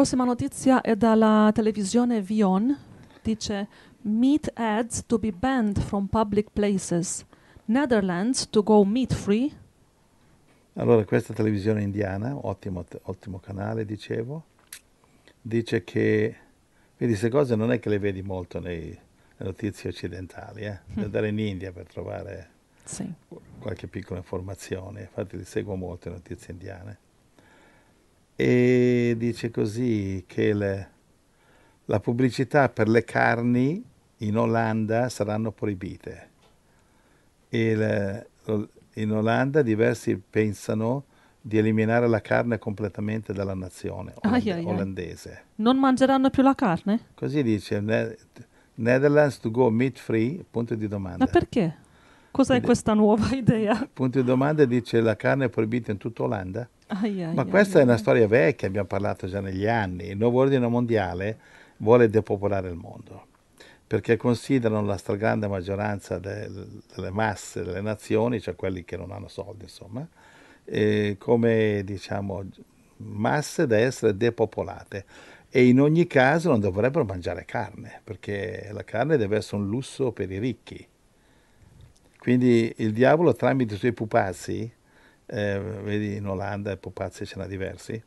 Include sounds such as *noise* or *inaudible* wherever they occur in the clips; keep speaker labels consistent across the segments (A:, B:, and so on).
A: prossima notizia è dalla televisione Vion. Dice Meat ads to be banned from public places. Netherlands to go meat free.
B: Allora, questa televisione indiana, ottimo, ottimo canale, dicevo, dice che, Quindi queste cose non è che le vedi molto nei, nelle notizie occidentali, eh? Mm. devi andare in India per trovare sì. qualche piccola informazione, infatti li seguo molto le notizie indiane e dice così che le, la pubblicità per le carni in Olanda saranno proibite. Le, in Olanda diversi pensano di eliminare la carne completamente dalla nazione olande, ai ai ai. olandese.
A: Non mangeranno più la carne?
B: Così dice ne, Netherlands to go meat free, punto di domanda. Ma perché?
A: Cos'è questa nuova *laughs* idea?
B: Punto di domanda dice la carne è proibita in tutta Olanda? Ai, ai, Ma questa ai, è una storia vecchia, abbiamo parlato già negli anni. Il nuovo ordine mondiale vuole depopolare il mondo perché considerano la stragrande maggioranza del, delle masse delle nazioni, cioè quelli che non hanno soldi, insomma, eh, come diciamo masse da essere depopolate e in ogni caso non dovrebbero mangiare carne, perché la carne deve essere un lusso per i ricchi. Quindi il diavolo tramite i suoi pupazzi eh, vedi in Olanda e Pupazzi ce n'ha diversi,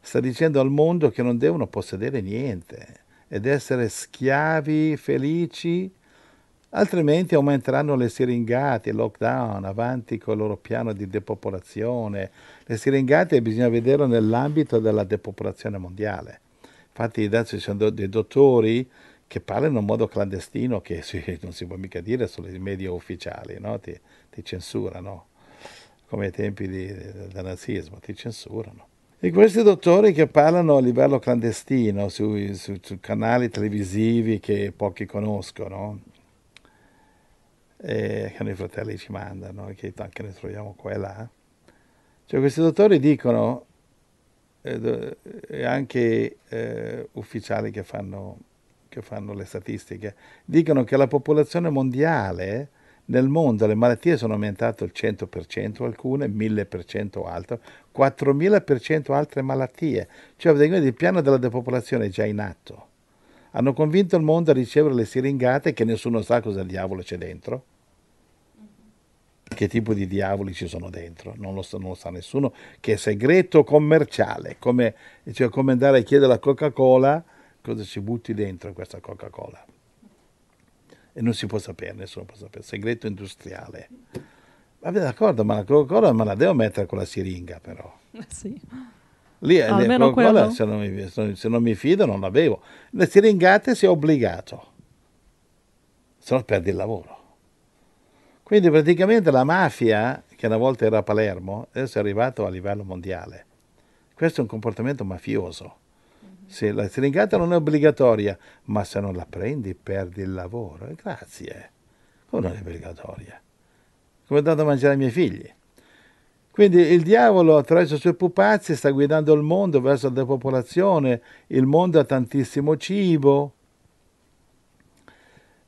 B: sta dicendo al mondo che non devono possedere niente ed essere schiavi felici, altrimenti aumenteranno le siringate, il lockdown, avanti con il loro piano di depopolazione. Le siringate bisogna vederlo nell'ambito della depopolazione mondiale. Infatti adesso ci sono dei dottori che parlano in un modo clandestino che non si può mica dire sulle media ufficiali, no? ti, ti censurano come ai tempi di, del, del nazismo, ti censurano. E questi dottori che parlano a livello clandestino su, su, su canali televisivi che pochi conoscono, eh, che noi fratelli ci mandano, e che anche noi troviamo qua e là, cioè questi dottori dicono, eh, eh, e anche eh, ufficiali che fanno, che fanno le statistiche, dicono che la popolazione mondiale nel mondo le malattie sono aumentate al 100%, alcune 1000% altre, 4000% altre malattie, cioè il piano della depopolazione è già in atto. Hanno convinto il mondo a ricevere le siringate che nessuno sa cosa diavolo c'è dentro. Che tipo di diavoli ci sono dentro? Non lo, sa, non lo sa nessuno, che è segreto commerciale, come, cioè come andare a chiedere alla Coca-Cola, cosa ci butti dentro questa Coca-Cola e non si può sapere, nessuno può sapere, segreto industriale. Vabbè, d'accordo, ma la Coca-Cola me la devo mettere con la siringa, però. Eh, sì. Lì è eh, la Coca-Cola, se non, mi, se non, mi, fido, non la bevo. Le siringate si è obbligato, se no perdi il lavoro. Quindi praticamente la mafia, che una volta era a Palermo, adesso è arrivata a livello mondiale. Questo è un comportamento mafioso se la stringata non è obbligatoria, ma se non la prendi perdi il lavoro. Eh, grazie. Come non è obbligatoria? Come ho dato a mangiare ai miei figli. Quindi il diavolo attraverso i suoi pupazzi sta guidando il mondo verso la depopolazione, il mondo ha tantissimo cibo,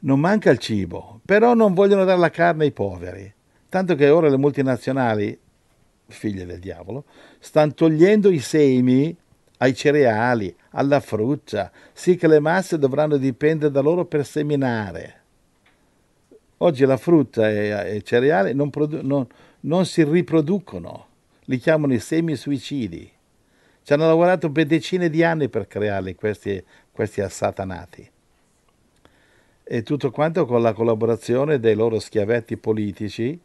B: non manca il cibo, però non vogliono dare la carne ai poveri, tanto che ora le multinazionali, figlie del diavolo, stanno togliendo i semi ai cereali, alla frutta, sì che le masse dovranno dipendere da loro per seminare. Oggi la frutta e i cereali non, produ- non, non si riproducono, li chiamano i semi-suicidi. Ci hanno lavorato per decine di anni per crearli questi, questi assatanati. E tutto quanto con la collaborazione dei loro schiavetti politici,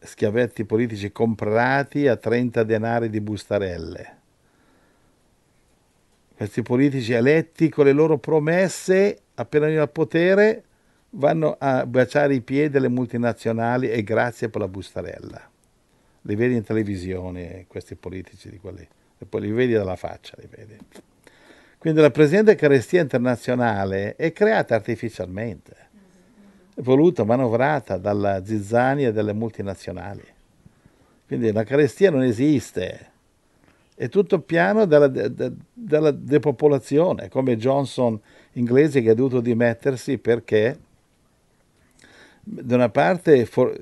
B: schiavetti politici comprati a 30 denari di bustarelle questi politici eletti con le loro promesse, appena arrivano al potere, vanno a baciare i piedi alle multinazionali e grazie per la bustarella. Li vedi in televisione questi politici di quelli, e poi li vedi dalla faccia, li vedi. Quindi la presente carestia internazionale è creata artificialmente, è voluta, manovrata dalla zizzania delle multinazionali. Quindi la carestia non esiste, è tutto piano della, della depopolazione, come Johnson inglese che ha dovuto dimettersi perché da una parte for-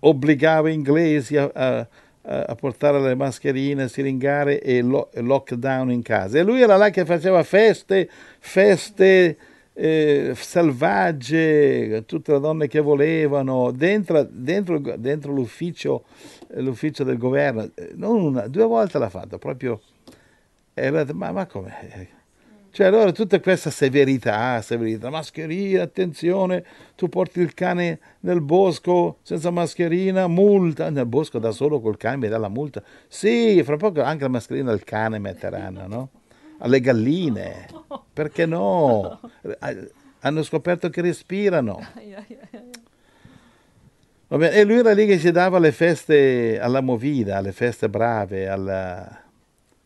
B: obbligava gli inglesi a, a, a, portare le mascherine, a siringare e lo- lockdown in casa. E lui era là che faceva feste, feste eh, selvagge, tutte le donne che volevano, dentro, dentro, dentro l'ufficio, l'ufficio, del governo. Una, due volte l'ha fatto, proprio e ma, ma come? Cioè allora tutta questa severità, severità, mascherina, attenzione, tu porti il cane nel bosco senza mascherina, multa, nel bosco da solo col cane mi dà la multa. Sì, fra poco anche la mascherina al cane metteranno, no? Alle galline, perché no? Hanno scoperto che respirano. Bene, e lui era lì che si dava le feste alla movida, le feste brave, alla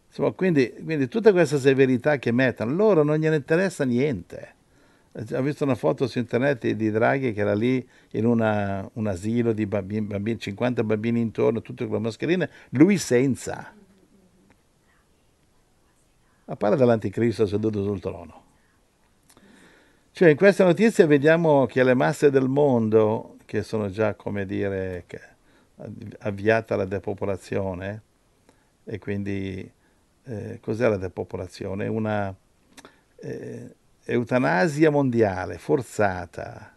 B: Insomma, quindi, quindi, tutta questa severità che mettono, loro non gliene interessa niente. Eh, ho visto una foto su internet di Draghi che era lì in una, un asilo di bambini, bambini, 50 bambini intorno, tutti con la mascherina, lui senza. A parte dell'anticristo seduto sul trono. Cioè in questa notizia vediamo che le masse del mondo, che sono già, come dire, avviata la depopolazione, e quindi eh, cos'è la depopolazione? Una eh, eutanasia mondiale forzata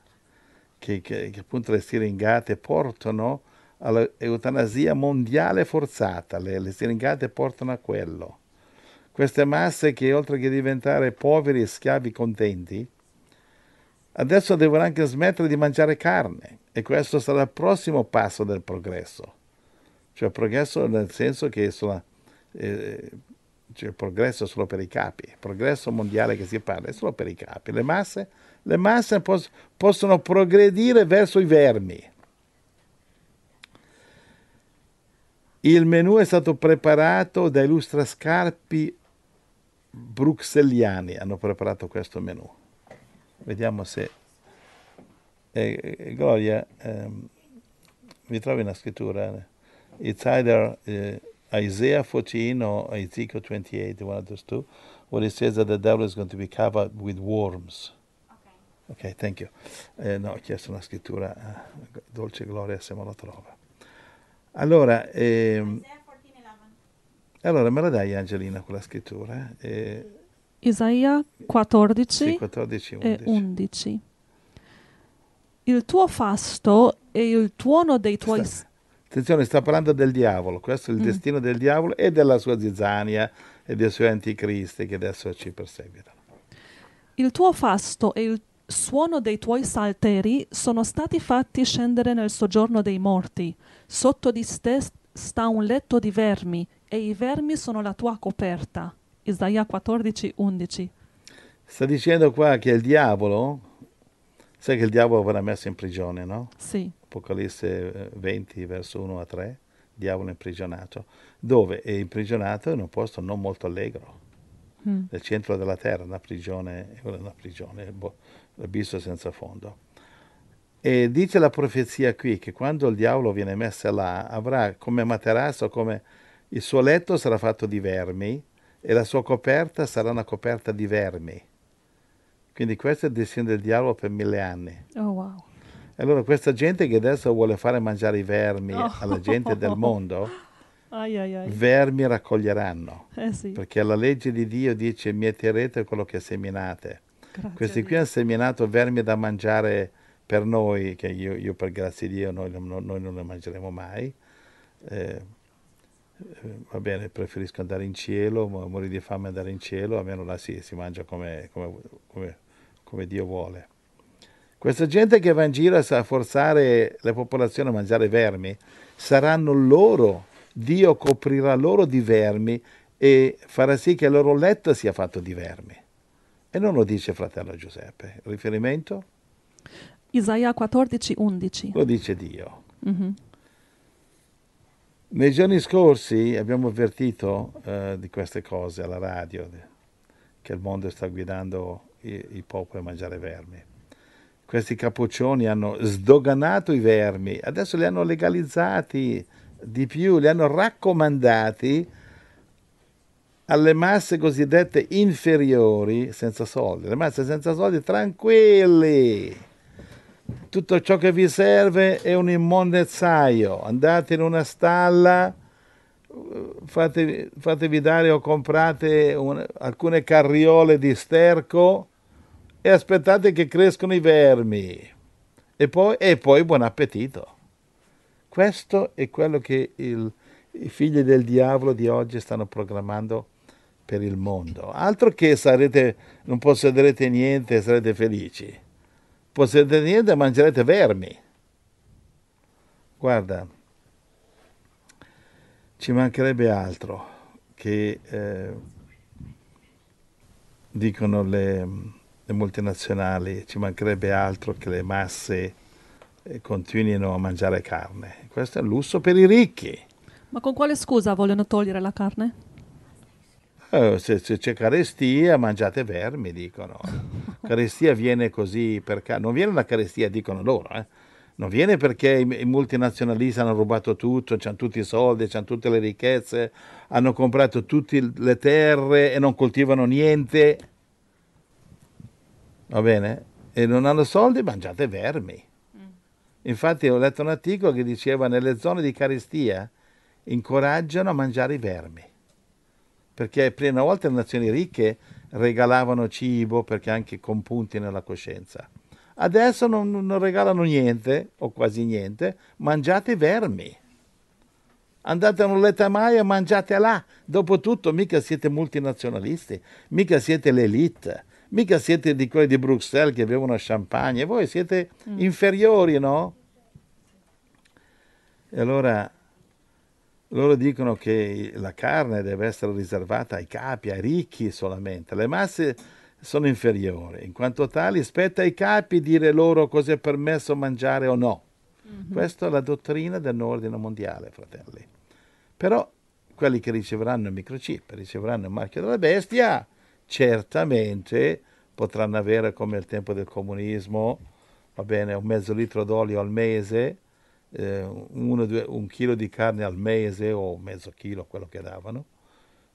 B: che, che, che, appunto le stiringate portano all'eutanasia mondiale forzata, le, le stiringate portano a quello. Queste masse che oltre che diventare poveri e schiavi contenti, adesso devono anche smettere di mangiare carne e questo sarà il prossimo passo del progresso. Cioè progresso nel senso che sono, eh, cioè, il progresso è solo per i capi, il progresso mondiale che si parla è solo per i capi, le masse, le masse pos- possono progredire verso i vermi. Il menù è stato preparato dai lustrascarpi bruxelliani, hanno preparato questo menù. Vediamo se... Eh, eh Gloria, ehm, mi trovi una scrittura? Eh? It's either... Eh, Isaiah 14 or Ezekiel 28, one of those two, where it says that the devil is going to be covered with worms. Ok, okay thank you. Eh, no, ho chiesto una scrittura, eh, dolce gloria se me la trova. Allora, ehm, allora me la dai Angelina quella scrittura? Eh, eh
A: Isaia 14, sì, 14 11. e 11. Il tuo fasto e il tuono dei tuoi... Sta,
B: Attenzione, sta parlando del diavolo, questo è il mm. destino del diavolo e della sua zizzania e dei suoi anticristi che adesso ci perseguitano.
A: Il tuo fasto e il suono dei tuoi salteri sono stati fatti scendere nel soggiorno dei morti. Sotto di te sta un letto di vermi e i vermi sono la tua coperta. Isaia 14, 11.
B: Sta dicendo qua che il diavolo, sai che il diavolo verrà messo in prigione, no? Sì. Apocalisse 20 eh, verso 1 a 3, diavolo imprigionato, dove è imprigionato in un posto non molto allegro, mm. nel centro della terra, una prigione, una prigione, l'abisso boh, senza fondo. E dice la profezia qui che quando il diavolo viene messo là, avrà come materasso, come il suo letto sarà fatto di vermi e la sua coperta sarà una coperta di vermi. Quindi questo è il destino del diavolo per mille anni. Oh wow allora questa gente che adesso vuole fare mangiare i vermi oh. alla gente del *laughs* mondo,
A: ai, ai, ai.
B: vermi raccoglieranno.
A: Eh sì. Perché
B: la legge di Dio dice mieterete quello che seminate. Grazie Questi qui hanno seminato vermi da mangiare per noi, che io, io per grazie di Dio noi, noi non le mangeremo mai. Eh, va bene, preferisco andare in cielo, morire di fame andare in cielo, almeno là sì, si mangia come, come, come, come Dio vuole. Questa gente che va in giro a forzare le popolazioni a mangiare vermi, saranno loro, Dio coprirà loro di vermi e farà sì che il loro letto sia fatto di vermi. E non lo dice fratello Giuseppe. Riferimento?
A: Isaia 14:11. Lo
B: dice Dio. Mm-hmm. Nei giorni scorsi abbiamo avvertito eh, di queste cose alla radio, che il mondo sta guidando i, i popoli a mangiare vermi questi capoccioni hanno sdoganato i vermi, adesso li hanno legalizzati di più, li hanno raccomandati alle masse cosiddette inferiori senza soldi, le masse senza soldi tranquilli. Tutto ciò che vi serve è un immondezzaio. Andate in una stalla, fatevi, fatevi dare o comprate un, alcune carriole di sterco e aspettate che crescono i vermi. E poi, e poi buon appetito. Questo è quello che il, i figli del diavolo di oggi stanno programmando per il mondo. Altro che sarete, non possederete niente e sarete felici. Possederete niente e mangerete vermi. Guarda, ci mancherebbe altro che eh, dicono le le multinazionali, ci mancherebbe altro che le masse eh, continuino a mangiare carne. Questo è un lusso per i ricchi.
A: Ma con quale scusa vogliono togliere la carne?
B: Eh, se, se, c'è carestia, mangiate vermi, dicono. *laughs* carestia viene così perché... Non viene una carestia, dicono loro, eh. Non viene perché i, i multinazionalisti hanno rubato tutto, hanno tutti i soldi, hanno tutte le ricchezze, hanno comprato tutte le terre e non coltivano niente va bene? E non hanno soldi, mangiate vermi. Mm. Infatti ho letto un articolo che diceva nelle zone di carestia incoraggiano a mangiare i vermi, perché prima volta le nazioni ricche regalavano cibo perché anche con punti nella coscienza. Adesso non, non regalano niente o quasi niente, mangiate vermi. Andate a non letta mai e mangiate là. Dopotutto mica siete multinazionalisti, mica siete l'elite Mica siete di quelli di Bruxelles che bevono champagne, voi siete mm. inferiori, no? E allora loro dicono che la carne deve essere riservata ai capi, ai ricchi solamente. Le masse sono inferiori. In quanto tali, spetta ai capi dire loro cosa è permesso mangiare o no. Mm-hmm. Questa è la dottrina del nuovo ordine mondiale, fratelli. Però quelli che riceveranno il microchip, riceveranno il marchio della bestia, certamente potranno avere come al tempo del comunismo va bene, un mezzo litro d'olio al mese, eh, uno, due, un chilo di carne al mese o mezzo chilo, quello che davano,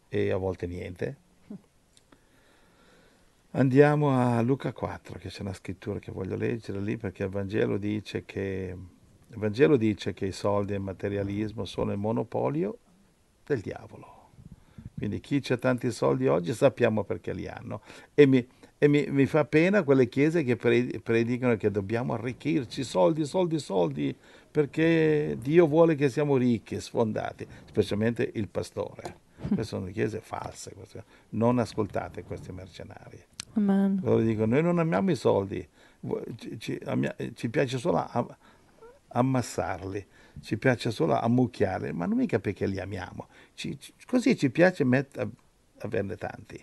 B: e a volte niente. Andiamo a Luca 4, che c'è una scrittura che voglio leggere lì perché il Vangelo dice che, il Vangelo dice che i soldi e il materialismo sono il monopolio del diavolo. Quindi chi ha tanti soldi oggi sappiamo perché li hanno. E mi, e mi, mi fa pena quelle chiese che predicano che dobbiamo arricchirci, soldi, soldi, soldi, perché Dio vuole che siamo ricchi, sfondati, specialmente il pastore. Mm. Queste sono chiese false, non ascoltate questi mercenari. Amen. Loro dicono, noi non amiamo i soldi, ci, ci, ci piace solo am, ammassarli ci piace solo ammucchiare, ma non mica perché li amiamo, ci, ci, così ci piace met- averne tanti.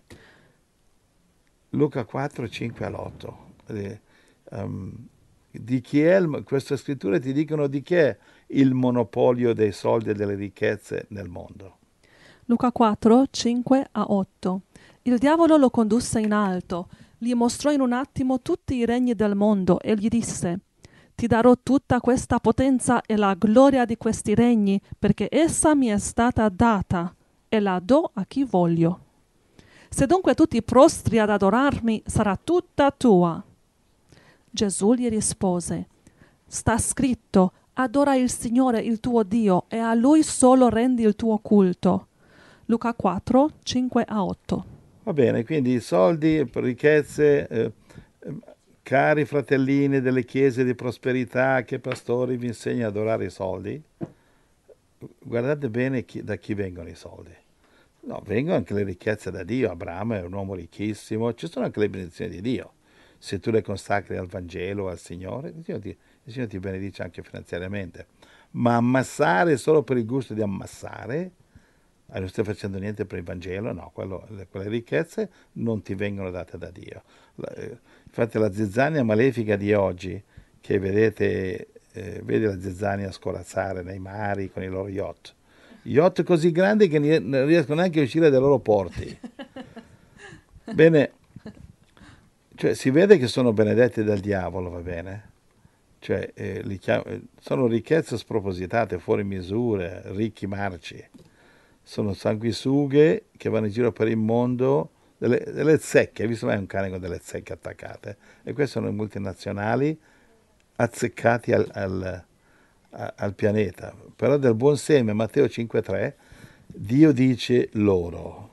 B: Luca 4, 5 all'8. Eh, um, di chi è, il, queste scritture ti dicono di chi è il monopolio dei soldi e delle ricchezze nel mondo.
A: Luca 4, 5 a 8. Il diavolo lo condusse in alto, gli mostrò in un attimo tutti i regni del mondo e gli disse, ti darò tutta questa potenza e la gloria di questi regni, perché essa mi è stata data e la do a chi voglio. Se dunque tu ti prostri ad adorarmi, sarà tutta tua. Gesù gli rispose, sta scritto, adora il Signore il tuo Dio e a Lui solo rendi il tuo culto. Luca 4, 5 a 8.
B: Va bene, quindi soldi, ricchezze, eh, Cari fratellini delle chiese di prosperità, che pastori vi insegna ad adorare i soldi? Guardate bene chi, da chi vengono i soldi. No, vengono anche le ricchezze da Dio. Abramo è un uomo ricchissimo, ci sono anche le benedizioni di Dio. Se tu le consacri al Vangelo, al Signore, il Signore ti, il Signore ti benedice anche finanziariamente. Ma ammassare solo per il gusto di ammassare, eh, non stai facendo niente per il Vangelo, no, quello, quelle ricchezze non ti vengono date da Dio. Eh, infatti la zizzania malefica di oggi, che vedete, eh, vede la zizzania scorazzare nei mari con i loro yacht, yacht così grandi che non riescono neanche a uscire dai loro porti. *laughs* Bene, cioè si vede che sono benedetti dal diavolo, va bene? Cioè, eh, chiam- sono ricchezze spropositate, fuori misure, ricchi marci sono sanguisughe che vanno in giro per il mondo, delle, delle zecche, hai visto mai un cane con delle zecche attaccate? E queste sono i multinazionali azzeccati al, al, al pianeta. Però del buon seme, Matteo 5.3, Dio dice loro.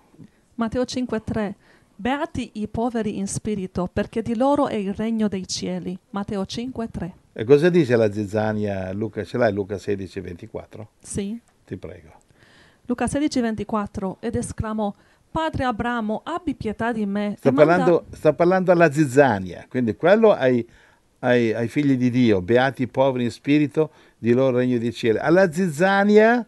A: Matteo 5.3 Beati i poveri in spirito, perché di loro è il regno dei cieli. Matteo 5.3
B: E cosa dice la zizzania? Luca, ce l'hai Luca 16.24? Sì. Ti prego.
A: Luca 16:24 ed esclamò Padre Abramo, abbi pietà di me. Sta, parlando,
B: manda... sta parlando, alla zizzania, quindi quello ai, ai, ai, figli di Dio, beati i poveri in spirito, di loro regno di cielo. Alla zizzania,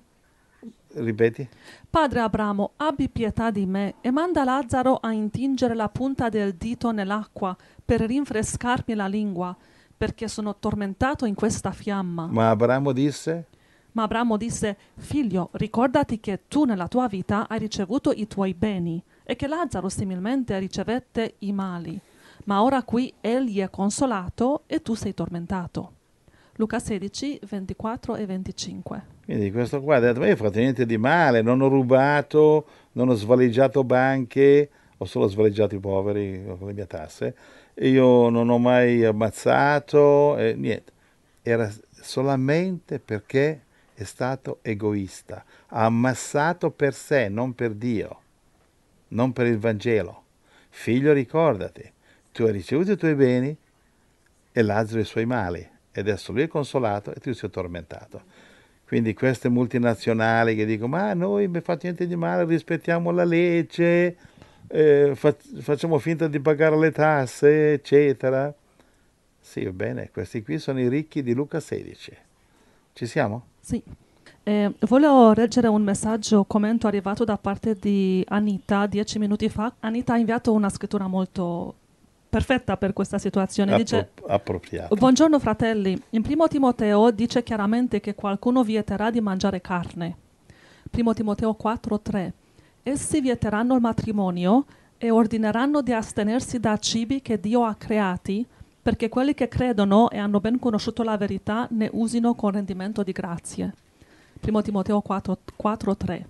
B: ripeti.
A: Padre Abramo, abbi pietà di me e manda Lazzaro a intingere la punta del dito nell'acqua per rinfrescarmi la lingua, perché sono tormentato in questa fiamma. Ma
B: Abramo disse?
A: Ma Abramo disse, figlio, ricordati che tu nella tua vita hai ricevuto i tuoi beni e che Lazzaro similmente ricevette i mali, ma ora qui egli è consolato e tu sei tormentato. Luca 16, 24 e 25.
B: Quindi questo qua ha detto, ma io ho fatto niente di male, non ho rubato, non ho svaleggiato banche, ho solo svaleggiato i poveri con le mie tasse, io non ho mai ammazzato, eh, niente. Era solamente perché è stato egoista, ha ammassato per sé, non per Dio, non per il Vangelo. Figlio, ricordati, tu hai ricevuto i tuoi beni e Lazzaro i suoi mali, e adesso lui è consolato e tu sei tormentato. Quindi queste multinazionali che dicono ma noi non fatto niente di male, rispettiamo la legge, eh, facciamo finta di pagare le tasse, eccetera. Sì, bene, questi qui sono i ricchi di Luca 16. Ci siamo?
A: Sì. Eh, volevo leggere un messaggio, un commento arrivato da parte di Anita dieci minuti fa. Anita ha inviato una scrittura molto perfetta per questa situazione. Dice,
B: appropriata.
A: Buongiorno fratelli, in primo Timoteo dice chiaramente che qualcuno vieterà di mangiare carne. Primo Timoteo 4:3. Essi vieteranno il matrimonio e ordineranno di astenersi da cibi che Dio ha creati perché quelli che credono e hanno ben conosciuto la verità ne usino con rendimento di grazie. 1 Timoteo 4, 3.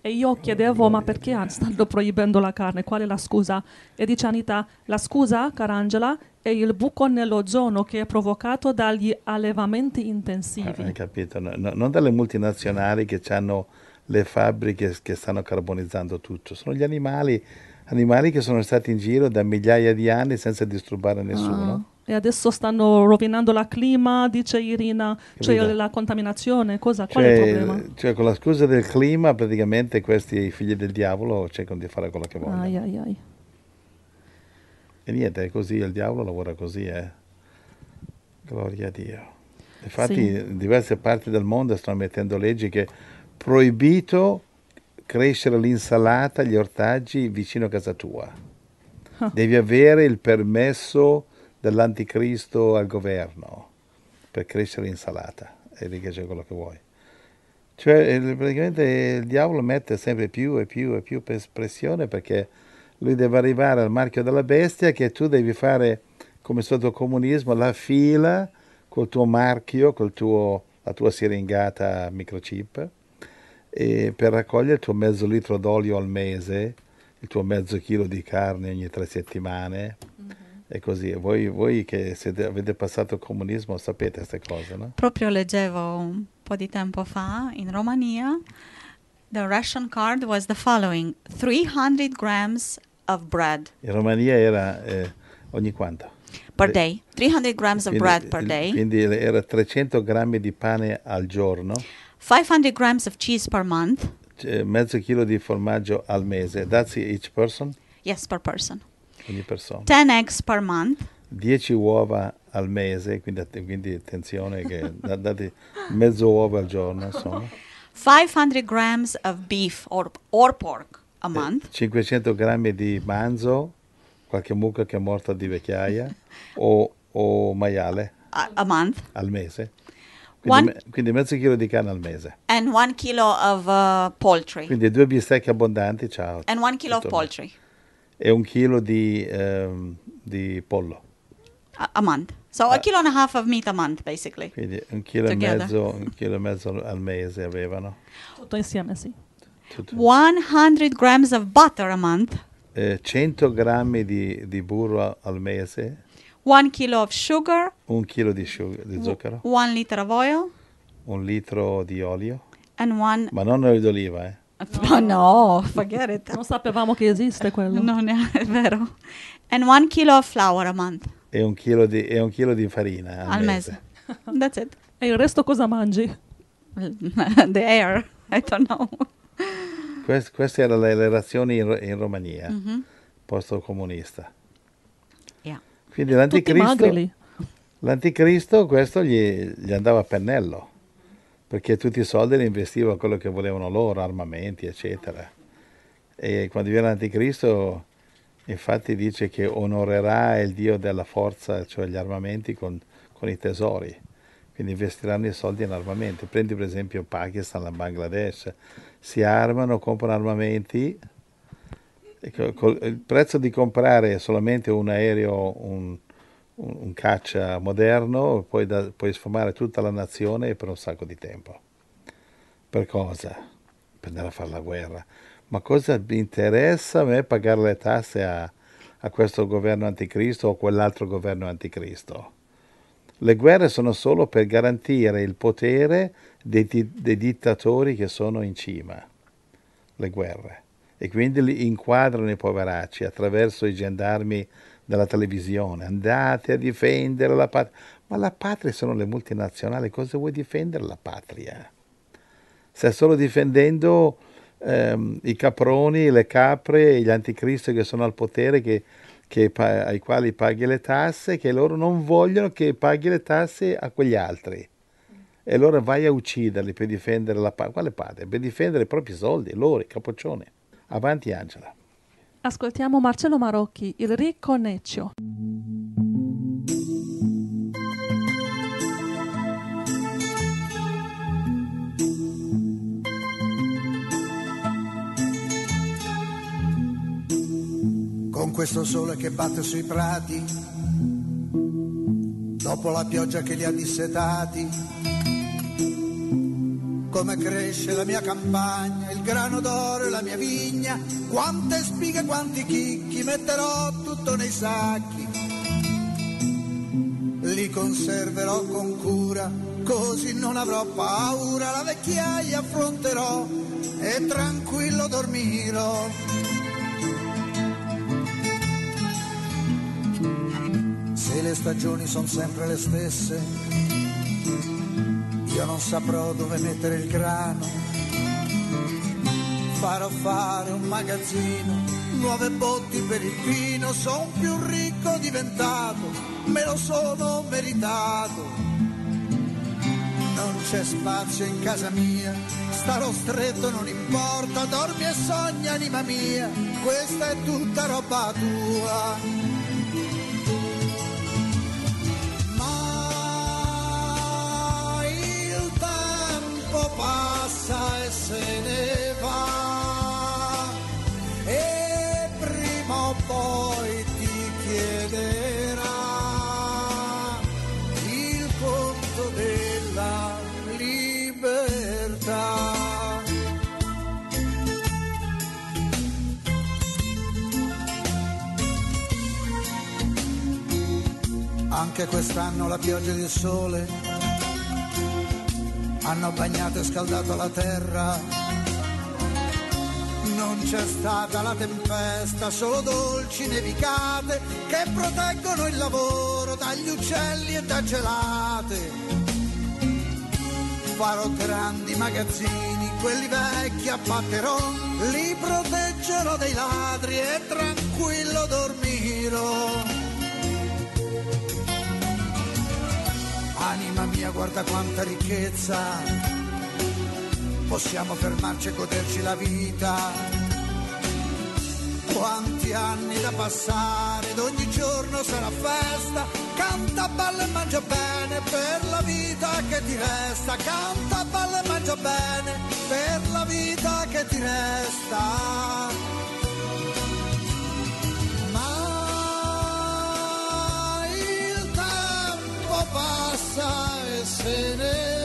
A: E io chiedevo, ma perché stanno proibendo la carne? Qual è la scusa? E dice Anita, la scusa, Angela, è il buco nell'ozono che è provocato dagli allevamenti intensivi. Ah, hai
B: capito, no, no, non dalle multinazionali che hanno le fabbriche che stanno carbonizzando tutto, sono gli animali animali che sono stati in giro da migliaia di anni senza disturbare ah, nessuno. Ah.
A: E adesso stanno rovinando la clima, dice Irina, cioè Capito? cioè la contaminazione, cosa? Cioè, Qual è cioè, il problema?
B: Cioè con la scusa del clima praticamente questi figli del diavolo cercano di fare quello che vogliono. Ai, ai, ai. E niente, è così, il diavolo lavora così, eh. Gloria a Dio. Infatti sì. in diverse parti del mondo stanno mettendo leggi che proibito crescere l'insalata, gli ortaggi vicino a casa tua. Devi avere il permesso dell'anticristo al governo per crescere l'insalata e lì che c'è quello che vuoi. Cioè, eh, praticamente il diavolo mette sempre più e più e più pressione perché lui deve arrivare al marchio della bestia che tu devi fare, come sotto il comunismo, la fila col tuo marchio, con la tua siringata microchip e per raccogliere il tuo mezzo litro d'olio al mese, il tuo mezzo chilo di carne ogni tre settimane. E mm-hmm. così, voi, voi che siete, avete passato il comunismo sapete queste cose, no?
C: Proprio leggevo un po' di tempo fa in Romania, the ration card was the following, 300 grams of bread.
B: In Romania era eh, ogni quanto? per day,
C: 300 grams quindi, of bread per day.
B: Quindi era 300 grammi di pane al giorno.
C: 500 grams of cheese per month.
B: Cioè, mezzo chilo di formaggio al mese. That's each person?
C: Yes, per person.
B: Ogni persona. 10
C: eggs per month.
B: 10 uova al mese, quindi, att- quindi attenzione che date mezzo uovo al giorno, insomma.
C: 500 grams of beef or, or pork a eh, month.
B: 500 grammi di manzo, qualche mucca che è morta di vecchiaia, *laughs* o, o maiale. A, a month. Al mese. Quindi, one, quindi, mezzo chilo di carne al mese.
C: And one kilo of uh, poultry.
B: Quindi due bistecche abbondanti, ciao. And one kilo of poultry. E un chilo di, um, di pollo.
C: A, a, month. So a, a ah. kilo and a half of meat a month, basically.
B: Quindi un kilo, e mezzo, un chilo e mezzo al mese avevano.
C: Tutto insieme, sì. Tutto. 100 grams of butter a month.
B: Eh, 100 grammi di, di burro al mese.
C: 1 kg of sugar,
B: un chilo di, sugar, di zucchero,
C: 1 litro of oil,
B: un litro di olio,
C: and 1 ma
B: non olio d'oliva, eh.
C: Ma no, forget it. non sapevamo che esiste quello. Non è, vero. And 1 kg of flour a month.
B: E un chilo di, e un chilo di farina al, mese.
C: mese. That's it. *laughs* E il resto cosa mangi? *laughs* The air, I don't know.
B: Quest, queste erano le, le razioni in, in Romania, mm-hmm. posto comunista. Quindi l'anticristo, l'anticristo questo gli, gli, andava a pennello, perché tutti i soldi li investiva a quello che volevano loro, armamenti, eccetera. E quando viene l'anticristo, infatti dice che onorerà il Dio della forza, cioè gli armamenti, con, con i tesori. Quindi investiranno i soldi in armamenti. Prendi per esempio Pakistan, la Bangladesh, si armano, comprano armamenti, Ecco, eh, il prezzo di comprare solamente un aereo, un, un, caccia moderno, puoi, da, puoi sfamare tutta la nazione per un sacco di tempo. Per cosa? Per andare a fare la guerra. Ma cosa mi interessa a me pagare le tasse a, a questo governo anticristo o a quell'altro governo anticristo? Le guerre sono solo per garantire il potere dei, dei dittatori che sono in cima. Le guerre e quindi li inquadrano i poveracci attraverso i gendarmi della televisione. Andate a difendere la patria. Ma la patria sono le multinazionali, cosa vuoi difendere la patria? Stai solo difendendo ehm, i caproni, le capre, gli anticristi che sono al potere, che, che, ai quali paghi le tasse, che loro non vogliono che paghi le tasse a quegli altri. E allora vai a ucciderli per difendere la patria. Quale patria? Per difendere i propri soldi, loro, i capoccioni. Avanti Angela.
A: Ascoltiamo Marcello Marocchi, il ricco Neccio.
D: Con questo sole che batte sui prati, dopo la pioggia che li ha dissetati, come cresce la mia campagna, il grano d'oro e la mia vigna, quante spighe, quanti chicchi, metterò tutto nei sacchi. Li conserverò con cura, così non avrò paura, la vecchiaia affronterò e tranquillo dormirò. Se le stagioni sono sempre le stesse, io non saprò dove mettere il grano, farò fare un magazzino, nuove botti per il vino, son più ricco diventato, me lo sono meritato. Non c'è spazio in casa mia, starò stretto non importa, dormi e sogni anima mia, questa è tutta roba tua. se ne va e prima o poi ti chiederà il conto della libertà. Anche quest'anno la pioggia del sole hanno bagnato e scaldato la terra. Non c'è stata la tempesta, solo dolci nevicate che proteggono il lavoro dagli uccelli e da gelate. Farò grandi magazzini, quelli vecchi abbatterò, li proteggerò dei ladri e tranquillo dormirò. Anima mia, guarda quanta ricchezza. Possiamo fermarci e goderci la vita. Quanti anni da passare, ed ogni giorno sarà festa. Canta, balla e mangia bene per la vita che ti resta. Canta, balla e mangia bene per la vita che ti resta seni